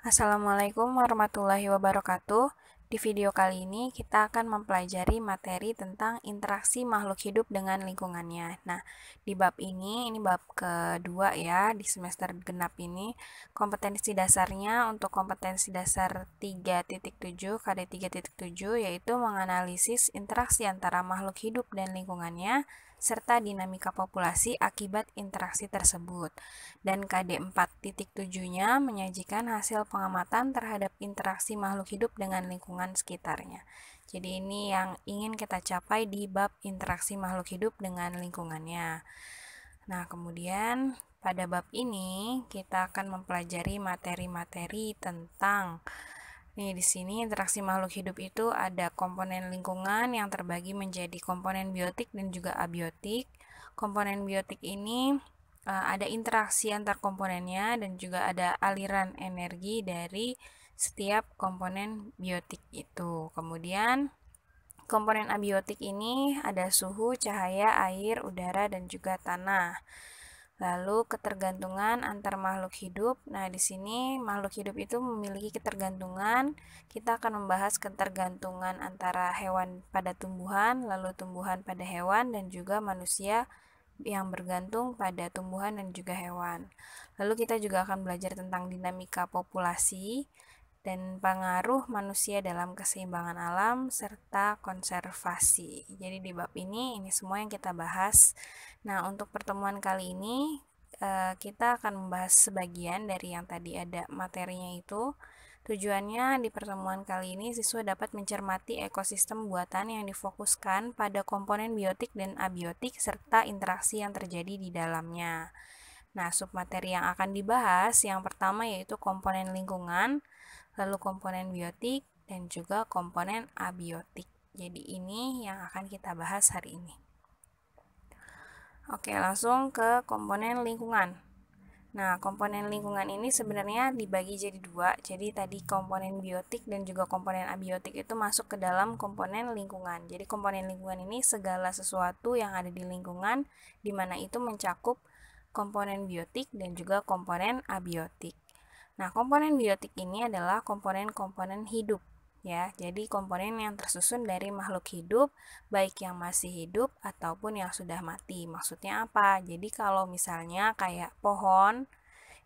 Assalamualaikum warahmatullahi wabarakatuh. Di video kali ini kita akan mempelajari materi tentang interaksi makhluk hidup dengan lingkungannya. Nah, di bab ini, ini bab kedua ya di semester genap ini, kompetensi dasarnya untuk kompetensi dasar 3.7 KD 3.7 yaitu menganalisis interaksi antara makhluk hidup dan lingkungannya serta dinamika populasi akibat interaksi tersebut. Dan KD 4.7-nya menyajikan hasil pengamatan terhadap interaksi makhluk hidup dengan lingkungan sekitarnya. Jadi ini yang ingin kita capai di bab interaksi makhluk hidup dengan lingkungannya. Nah, kemudian pada bab ini kita akan mempelajari materi-materi tentang Nih, di sini interaksi makhluk hidup itu ada komponen lingkungan yang terbagi menjadi komponen biotik dan juga abiotik. Komponen biotik ini eh, ada interaksi antar komponennya dan juga ada aliran energi dari setiap komponen biotik itu. Kemudian komponen abiotik ini ada suhu, cahaya, air, udara, dan juga tanah. Lalu ketergantungan antar makhluk hidup. Nah, di sini makhluk hidup itu memiliki ketergantungan. Kita akan membahas ketergantungan antara hewan pada tumbuhan, lalu tumbuhan pada hewan dan juga manusia yang bergantung pada tumbuhan dan juga hewan. Lalu kita juga akan belajar tentang dinamika populasi, dan pengaruh manusia dalam keseimbangan alam serta konservasi. Jadi di bab ini ini semua yang kita bahas. Nah, untuk pertemuan kali ini eh, kita akan membahas sebagian dari yang tadi ada materinya itu. Tujuannya di pertemuan kali ini siswa dapat mencermati ekosistem buatan yang difokuskan pada komponen biotik dan abiotik serta interaksi yang terjadi di dalamnya. Nah, sub materi yang akan dibahas yang pertama yaitu komponen lingkungan, lalu komponen biotik, dan juga komponen abiotik. Jadi ini yang akan kita bahas hari ini. Oke, langsung ke komponen lingkungan. Nah, komponen lingkungan ini sebenarnya dibagi jadi dua. Jadi tadi komponen biotik dan juga komponen abiotik itu masuk ke dalam komponen lingkungan. Jadi komponen lingkungan ini segala sesuatu yang ada di lingkungan di mana itu mencakup komponen biotik dan juga komponen abiotik. Nah, komponen biotik ini adalah komponen-komponen hidup ya. Jadi komponen yang tersusun dari makhluk hidup, baik yang masih hidup ataupun yang sudah mati. Maksudnya apa? Jadi kalau misalnya kayak pohon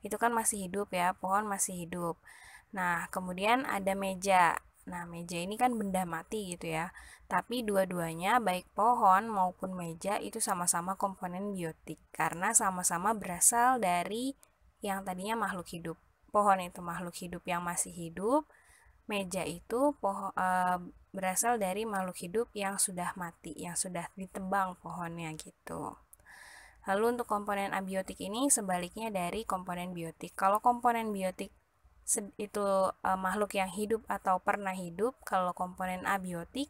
itu kan masih hidup ya, pohon masih hidup. Nah, kemudian ada meja. Nah, meja ini kan benda mati gitu ya. Tapi dua-duanya baik pohon maupun meja itu sama-sama komponen biotik karena sama-sama berasal dari yang tadinya makhluk hidup pohon itu makhluk hidup yang masih hidup, meja itu pohon e, eh, berasal dari makhluk hidup yang sudah mati, yang sudah ditebang pohonnya gitu. Lalu untuk komponen abiotik ini sebaliknya dari komponen biotik. Kalau komponen biotik itu e, makhluk yang hidup atau pernah hidup, kalau komponen abiotik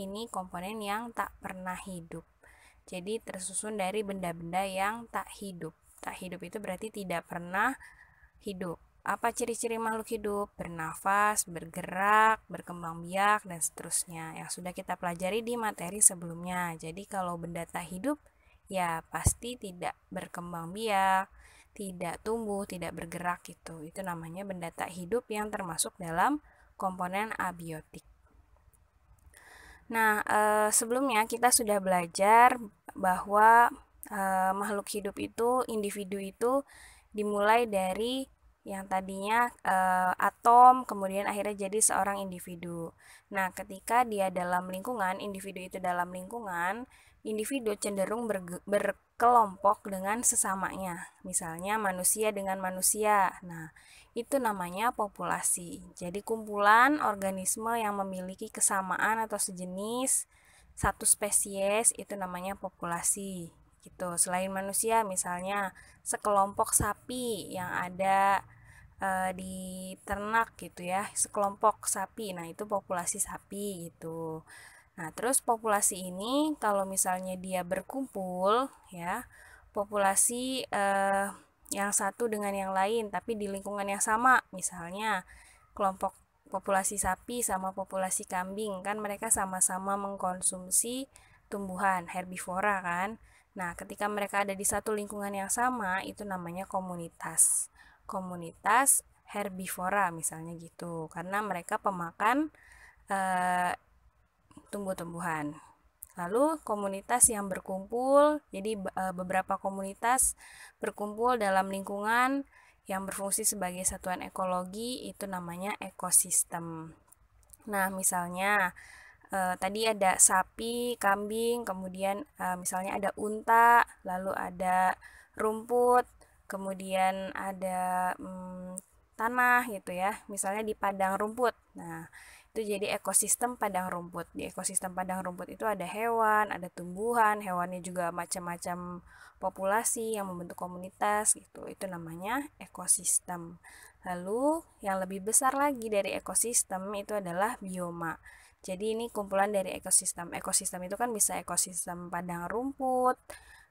ini komponen yang tak pernah hidup. Jadi tersusun dari benda-benda yang tak hidup. Tak hidup itu berarti tidak pernah hidup apa ciri-ciri makhluk hidup, bernafas, bergerak, berkembang biak, dan seterusnya yang sudah kita pelajari di materi sebelumnya. Jadi kalau benda tak hidup, ya pasti tidak berkembang biak, tidak tumbuh, tidak bergerak gitu. Itu namanya benda tak hidup yang termasuk dalam komponen abiotik. Nah, e, sebelumnya kita sudah belajar bahwa e, makhluk hidup itu, individu itu dimulai dari yang tadinya e, atom kemudian akhirnya jadi seorang individu. Nah, ketika dia dalam lingkungan, individu itu dalam lingkungan, individu cenderung ber, berkelompok dengan sesamanya. Misalnya manusia dengan manusia. Nah, itu namanya populasi. Jadi kumpulan organisme yang memiliki kesamaan atau sejenis satu spesies itu namanya populasi gitu. Selain manusia misalnya sekelompok sapi yang ada e, di ternak gitu ya, sekelompok sapi. Nah, itu populasi sapi gitu. Nah, terus populasi ini kalau misalnya dia berkumpul ya, populasi e, yang satu dengan yang lain tapi di lingkungan yang sama, misalnya kelompok populasi sapi sama populasi kambing kan mereka sama-sama mengkonsumsi tumbuhan herbivora kan. Nah, ketika mereka ada di satu lingkungan yang sama, itu namanya komunitas. Komunitas herbivora misalnya gitu, karena mereka pemakan e, tumbuh-tumbuhan. Lalu komunitas yang berkumpul, jadi e, beberapa komunitas berkumpul dalam lingkungan yang berfungsi sebagai satuan ekologi itu namanya ekosistem. Nah, misalnya uh, tadi ada sapi, kambing, kemudian uh, misalnya ada unta, lalu ada rumput, kemudian ada um, tanah gitu ya, misalnya di padang rumput. Nah, itu jadi ekosistem padang rumput. Di ekosistem padang rumput itu ada hewan, ada tumbuhan, hewannya juga macam-macam populasi yang membentuk komunitas gitu. Itu namanya ekosistem. Lalu yang lebih besar lagi dari ekosistem itu adalah bioma. Jadi ini kumpulan dari ekosistem. Ekosistem itu kan bisa ekosistem padang rumput,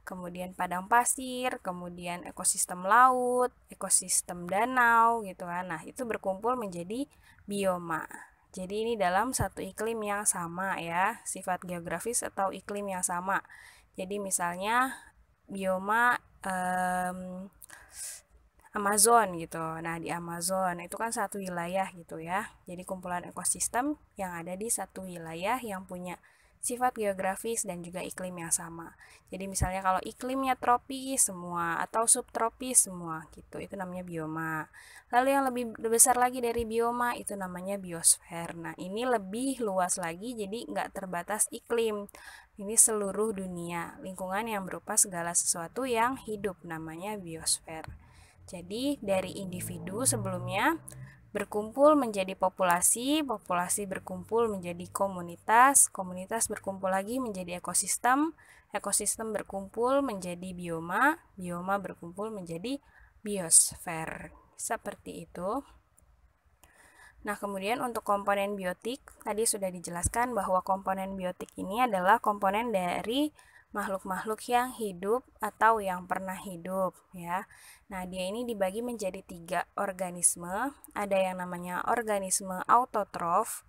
kemudian padang pasir, kemudian ekosistem laut, ekosistem danau gitu kan. Nah, itu berkumpul menjadi bioma. Jadi ini dalam satu iklim yang sama ya, sifat geografis atau iklim yang sama. Jadi misalnya bioma um, Amazon gitu. Nah, di Amazon itu kan satu wilayah gitu ya. Jadi kumpulan ekosistem yang ada di satu wilayah yang punya sifat geografis dan juga iklim yang sama. Jadi misalnya kalau iklimnya tropis semua atau subtropis semua gitu, itu namanya bioma. Lalu yang lebih besar lagi dari bioma itu namanya biosfer. Nah ini lebih luas lagi jadi nggak terbatas iklim. Ini seluruh dunia, lingkungan yang berupa segala sesuatu yang hidup namanya biosfer. Jadi dari individu sebelumnya berkumpul menjadi populasi, populasi berkumpul menjadi komunitas, komunitas berkumpul lagi menjadi ekosistem, ekosistem berkumpul menjadi bioma, bioma berkumpul menjadi biosfer. Seperti itu. Nah, kemudian untuk komponen biotik, tadi sudah dijelaskan bahwa komponen biotik ini adalah komponen dari makhluk-makhluk yang hidup atau yang pernah hidup ya. Nah, dia ini dibagi menjadi tiga organisme. Ada yang namanya organisme autotrof.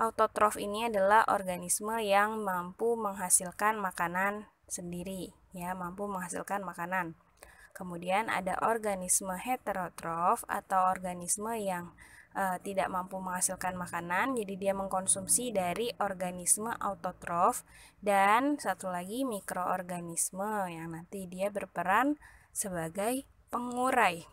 Autotrof ini adalah organisme yang mampu menghasilkan makanan sendiri ya, mampu menghasilkan makanan. Kemudian ada organisme heterotrof atau organisme yang uh, tidak mampu menghasilkan makanan, jadi dia mengkonsumsi dari organisme autotrof dan satu lagi mikroorganisme yang nanti dia berperan sebagai pengurai.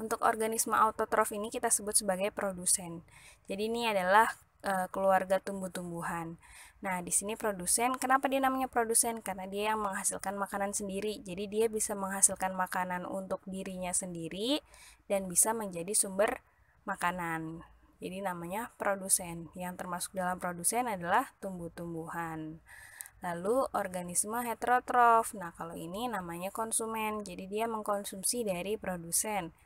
Untuk organisme autotrof ini kita sebut sebagai produsen. Jadi ini adalah Eh, keluarga tumbuh-tumbuhan. Nah, di sini produsen, kenapa dia namanya produsen? Karena dia yang menghasilkan makanan sendiri. Jadi dia bisa menghasilkan makanan untuk dirinya sendiri dan bisa menjadi sumber makanan. Jadi namanya produsen. Yang termasuk dalam produsen adalah tumbuh-tumbuhan. Lalu organisme heterotrof. Nah, kalau ini namanya konsumen. Jadi dia mengkonsumsi dari produsen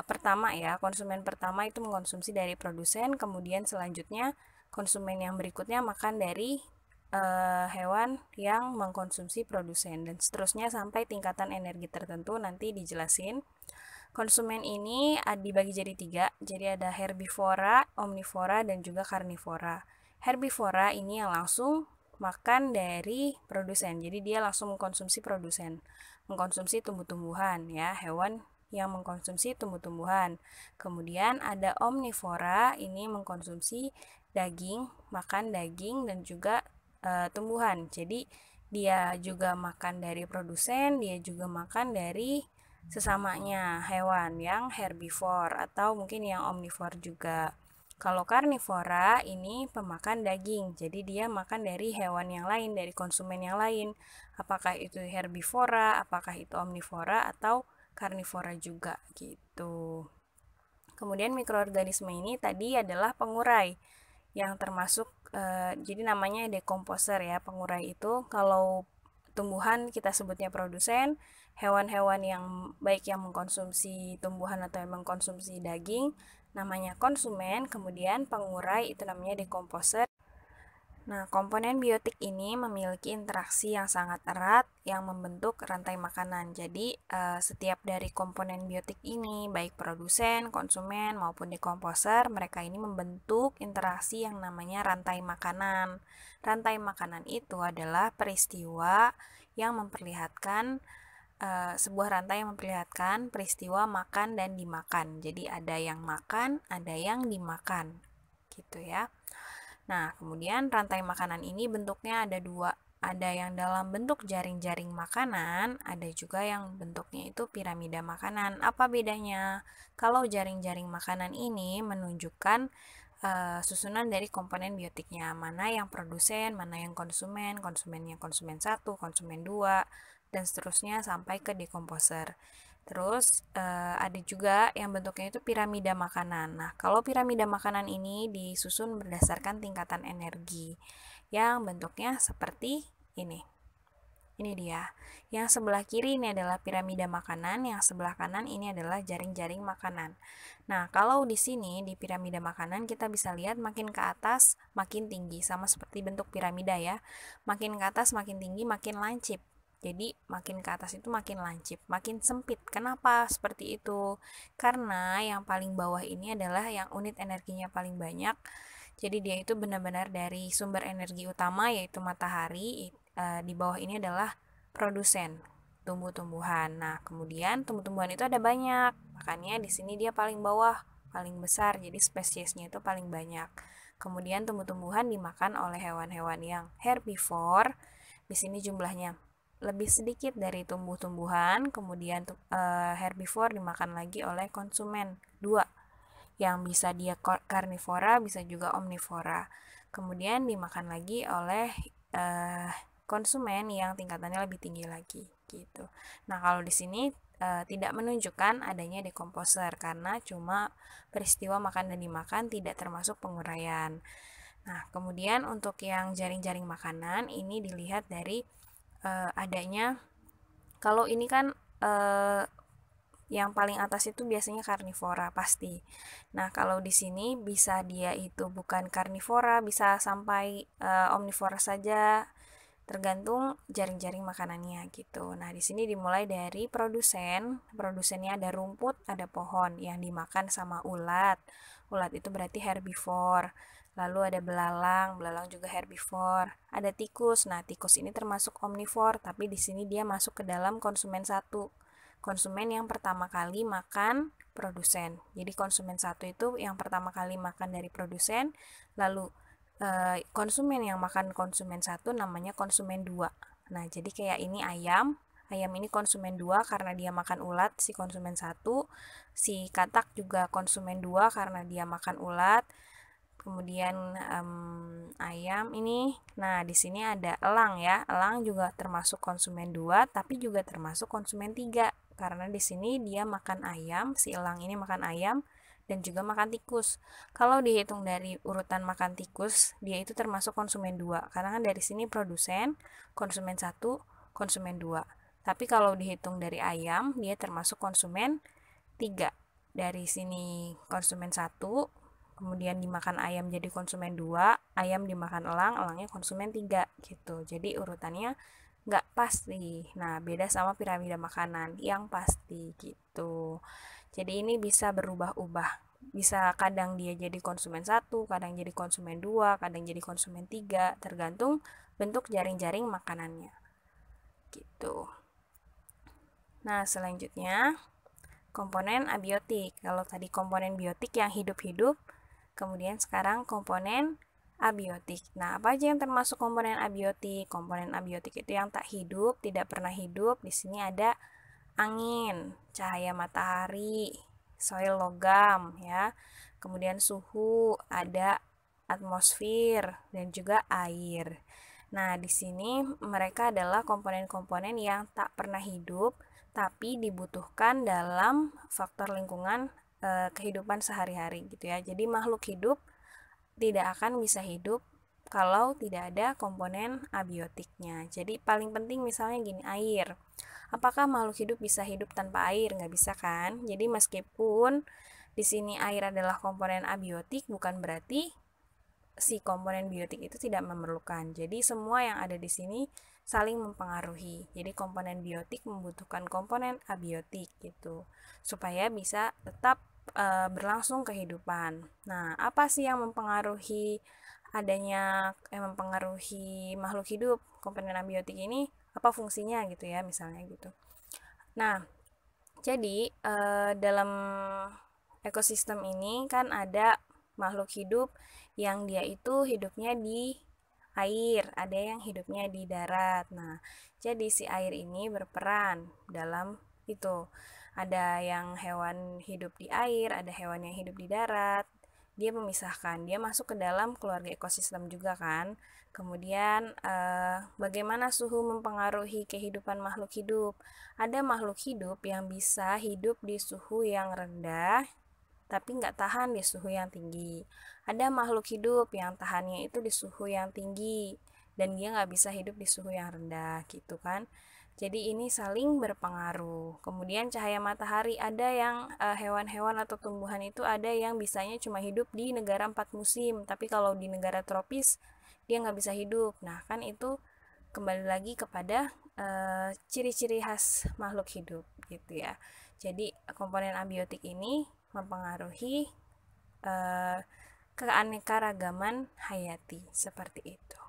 pertama ya, konsumen pertama itu mengkonsumsi dari produsen, kemudian selanjutnya konsumen yang berikutnya makan dari uh, hewan yang mengkonsumsi produsen dan seterusnya sampai tingkatan energi tertentu nanti dijelasin. Konsumen ini dibagi jadi tiga, jadi ada herbivora, omnivora, dan juga karnivora. Herbivora ini yang langsung makan dari produsen, jadi dia langsung mengkonsumsi produsen, mengkonsumsi tumbuh-tumbuhan ya, hewan yang mengkonsumsi tumbuh-tumbuhan. Kemudian ada omnivora, ini mengkonsumsi daging, makan daging dan juga e, tumbuhan. Jadi dia juga makan dari produsen, dia juga makan dari sesamanya hewan yang herbivore atau mungkin yang omnivore juga. Kalau karnivora ini pemakan daging, jadi dia makan dari hewan yang lain, dari konsumen yang lain. Apakah itu herbivora, apakah itu omnivora atau karnivora juga gitu. Kemudian mikroorganisme ini tadi adalah pengurai yang termasuk e, jadi namanya dekomposer ya. Pengurai itu kalau tumbuhan kita sebutnya produsen, hewan-hewan yang baik yang mengkonsumsi tumbuhan atau yang mengkonsumsi daging namanya konsumen, kemudian pengurai itu namanya dekomposer Nah, komponen biotik ini memiliki interaksi yang sangat erat yang membentuk rantai makanan. Jadi, eh, setiap dari komponen biotik ini, baik produsen, konsumen, maupun dekomposer, mereka ini membentuk interaksi yang namanya rantai makanan. Rantai makanan itu adalah peristiwa yang memperlihatkan eh, sebuah rantai yang memperlihatkan peristiwa makan dan dimakan. Jadi, ada yang makan, ada yang dimakan. Gitu ya. Nah, kemudian rantai makanan ini bentuknya ada dua. Ada yang dalam bentuk jaring-jaring makanan, ada juga yang bentuknya itu piramida makanan. Apa bedanya? Kalau jaring-jaring makanan ini menunjukkan uh, susunan dari komponen biotiknya, mana yang produsen, mana yang konsumen, konsumennya konsumen satu, konsumen dua, dan seterusnya sampai ke dekomposer. Terus uh, ada juga yang bentuknya itu piramida makanan. Nah, kalau piramida makanan ini disusun berdasarkan tingkatan energi yang bentuknya seperti ini. Ini dia. Yang sebelah kiri ini adalah piramida makanan, yang sebelah kanan ini adalah jaring-jaring makanan. Nah, kalau di sini di piramida makanan kita bisa lihat makin ke atas makin tinggi sama seperti bentuk piramida ya. Makin ke atas makin tinggi makin lancip. Jadi makin ke atas itu makin lancip, makin sempit. Kenapa seperti itu? Karena yang paling bawah ini adalah yang unit energinya paling banyak. Jadi dia itu benar-benar dari sumber energi utama yaitu matahari. E, di bawah ini adalah produsen tumbuh-tumbuhan. Nah, kemudian tumbuh-tumbuhan itu ada banyak. Makanya di sini dia paling bawah, paling besar. Jadi spesiesnya itu paling banyak. Kemudian tumbuh-tumbuhan dimakan oleh hewan-hewan yang herbivore. Di sini jumlahnya lebih sedikit dari tumbuh-tumbuhan, kemudian uh, herbivore dimakan lagi oleh konsumen. Dua, yang bisa dia karnivora, bisa juga omnivora. Kemudian dimakan lagi oleh uh, konsumen yang tingkatannya lebih tinggi lagi gitu. Nah, kalau di sini uh, tidak menunjukkan adanya dekomposer karena cuma peristiwa makan dan dimakan tidak termasuk penguraian. Nah, kemudian untuk yang jaring-jaring makanan ini dilihat dari uh, adanya kalau ini kan uh, yang paling atas itu biasanya karnivora pasti. Nah, kalau di sini bisa dia itu bukan karnivora, bisa sampai uh, omnivora saja tergantung jaring-jaring makanannya gitu. Nah, di sini dimulai dari produsen. Produsennya ada rumput, ada pohon yang dimakan sama ulat. Ulat itu berarti herbivore. Lalu ada belalang, belalang juga herbivore. Ada tikus. Nah, tikus ini termasuk omnivore, tapi di sini dia masuk ke dalam konsumen satu. Konsumen yang pertama kali makan produsen. Jadi konsumen satu itu yang pertama kali makan dari produsen, lalu e, konsumen yang makan konsumen satu namanya konsumen dua. Nah, jadi kayak ini ayam, ayam ini konsumen dua karena dia makan ulat si konsumen satu, si katak juga konsumen dua karena dia makan ulat kemudian um, ayam ini nah di sini ada elang ya elang juga termasuk konsumen dua, tapi juga termasuk konsumen tiga, karena di sini dia makan ayam si elang ini makan ayam dan juga makan tikus kalau dihitung dari urutan makan tikus dia itu termasuk konsumen dua, karena kan dari sini produsen konsumen satu, konsumen dua. tapi kalau dihitung dari ayam dia termasuk konsumen tiga, dari sini konsumen satu kemudian dimakan ayam jadi konsumen dua ayam dimakan elang elangnya konsumen tiga gitu jadi urutannya nggak pasti nah beda sama piramida makanan yang pasti gitu jadi ini bisa berubah-ubah bisa kadang dia jadi konsumen satu kadang jadi konsumen dua kadang jadi konsumen tiga tergantung bentuk jaring-jaring makanannya gitu nah selanjutnya komponen abiotik. Kalau tadi komponen biotik yang hidup-hidup, kemudian sekarang komponen abiotik. Nah, apa aja yang termasuk komponen abiotik? Komponen abiotik itu yang tak hidup, tidak pernah hidup. Di sini ada angin, cahaya matahari, soil logam ya. Kemudian suhu, ada atmosfer dan juga air. Nah, di sini mereka adalah komponen-komponen yang tak pernah hidup tapi dibutuhkan dalam faktor lingkungan Eh, kehidupan sehari-hari gitu ya. Jadi makhluk hidup tidak akan bisa hidup kalau tidak ada komponen abiotiknya. Jadi paling penting misalnya gini air. Apakah makhluk hidup bisa hidup tanpa air? Nggak bisa kan? Jadi meskipun di sini air adalah komponen abiotik, bukan berarti si komponen biotik itu tidak memerlukan. Jadi semua yang ada di sini saling mempengaruhi. Jadi komponen biotik membutuhkan komponen abiotik gitu supaya bisa tetap e, berlangsung kehidupan. Nah, apa sih yang mempengaruhi adanya yang eh, mempengaruhi makhluk hidup komponen abiotik ini apa fungsinya gitu ya misalnya gitu. Nah, jadi e, dalam ekosistem ini kan ada makhluk hidup yang dia itu hidupnya di air, ada yang hidupnya di darat. Nah, jadi si air ini berperan dalam itu ada yang hewan hidup di air, ada hewan yang hidup di darat. Dia memisahkan, dia masuk ke dalam keluarga ekosistem juga kan. Kemudian eh, bagaimana suhu mempengaruhi kehidupan makhluk hidup? Ada makhluk hidup yang bisa hidup di suhu yang rendah tapi nggak tahan di suhu yang tinggi. Ada makhluk hidup yang tahannya itu di suhu yang tinggi dan dia nggak bisa hidup di suhu yang rendah gitu kan. Jadi ini saling berpengaruh. Kemudian cahaya matahari ada yang eh, hewan-hewan atau tumbuhan itu ada yang bisanya cuma hidup di negara empat musim, tapi kalau di negara tropis dia nggak bisa hidup. Nah kan itu kembali lagi kepada eh, ciri-ciri uh, khas makhluk hidup gitu ya. Jadi komponen abiotik ini mempengaruhi uh, keanekaragaman hayati seperti itu.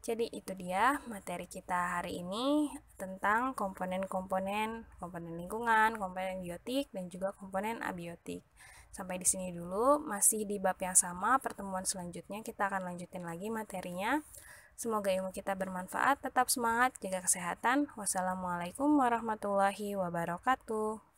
Jadi itu dia materi kita hari ini tentang komponen-komponen, komponen lingkungan, komponen biotik dan juga komponen abiotik. Sampai di sini dulu, masih di bab yang sama, pertemuan selanjutnya kita akan lanjutin lagi materinya. Semoga ilmu kita bermanfaat, tetap semangat, jaga kesehatan. Wassalamualaikum warahmatullahi wabarakatuh.